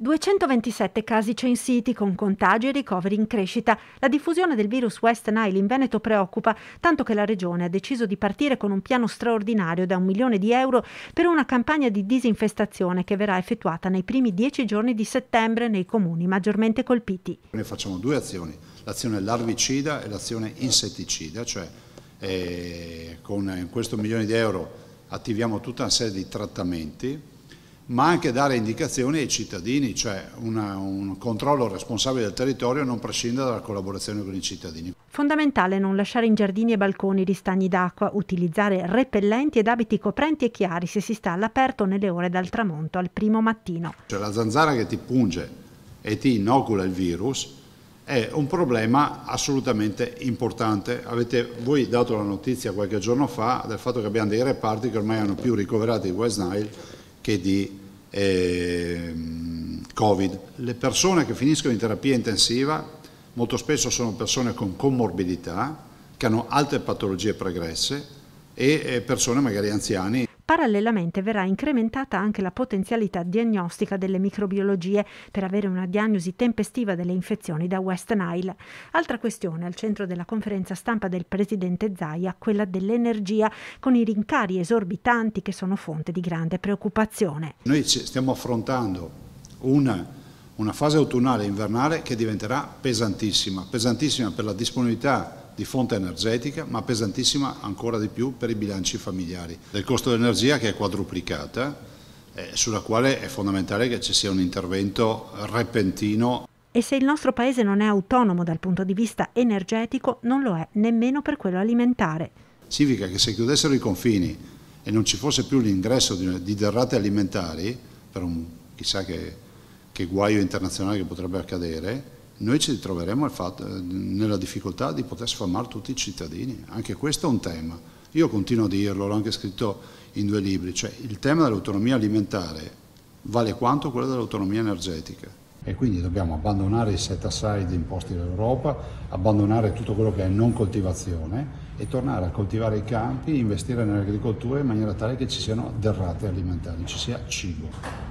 227 casi censiti con contagi e ricoveri in crescita. La diffusione del virus West Nile in Veneto preoccupa, tanto che la regione ha deciso di partire con un piano straordinario da un milione di euro per una campagna di disinfestazione che verrà effettuata nei primi dieci giorni di settembre nei comuni maggiormente colpiti. Noi facciamo due azioni, l'azione larvicida e l'azione insetticida, cioè eh, con eh, questo milione di euro attiviamo tutta una serie di trattamenti ma anche dare indicazioni ai cittadini, cioè una, un controllo responsabile del territorio non prescinde dalla collaborazione con i cittadini. Fondamentale non lasciare in giardini e balconi ristagni d'acqua, utilizzare repellenti ed abiti coprenti e chiari se si sta all'aperto nelle ore dal tramonto al primo mattino. Cioè la zanzara che ti punge e ti inocula il virus è un problema assolutamente importante. Avete voi dato la notizia qualche giorno fa del fatto che abbiamo dei reparti che ormai hanno più ricoverati di West Nile che di eh, Covid. Le persone che finiscono in terapia intensiva molto spesso sono persone con comorbidità, che hanno altre patologie pregresse e eh, persone magari anziani Parallelamente verrà incrementata anche la potenzialità diagnostica delle microbiologie per avere una diagnosi tempestiva delle infezioni da West Nile. Altra questione al centro della conferenza stampa del presidente Zaia, quella dell'energia, con i rincari esorbitanti che sono fonte di grande preoccupazione. Noi stiamo affrontando una, una fase autunnale e invernale che diventerà pesantissima, pesantissima per la disponibilità di fonte energetica, ma pesantissima ancora di più per i bilanci familiari. Del costo dell'energia che è quadruplicata, eh, sulla quale è fondamentale che ci sia un intervento repentino. E se il nostro paese non è autonomo dal punto di vista energetico, non lo è nemmeno per quello alimentare. Significa che se chiudessero i confini e non ci fosse più l'ingresso di, di, derrate alimentari, per un chissà che, che guaio internazionale che potrebbe accadere, noi ci ritroveremo fatto, nella difficoltà di poter sfamare tutti i cittadini. Anche questo è un tema. Io continuo a dirlo, l'ho anche scritto in due libri, cioè il tema dell'autonomia alimentare vale quanto quello dell'autonomia energetica. E quindi dobbiamo abbandonare i set aside imposti dall'Europa, abbandonare tutto quello che è non coltivazione e tornare a coltivare i campi, investire nell'agricoltura in maniera tale che ci siano derrate alimentari, ci sia cibo.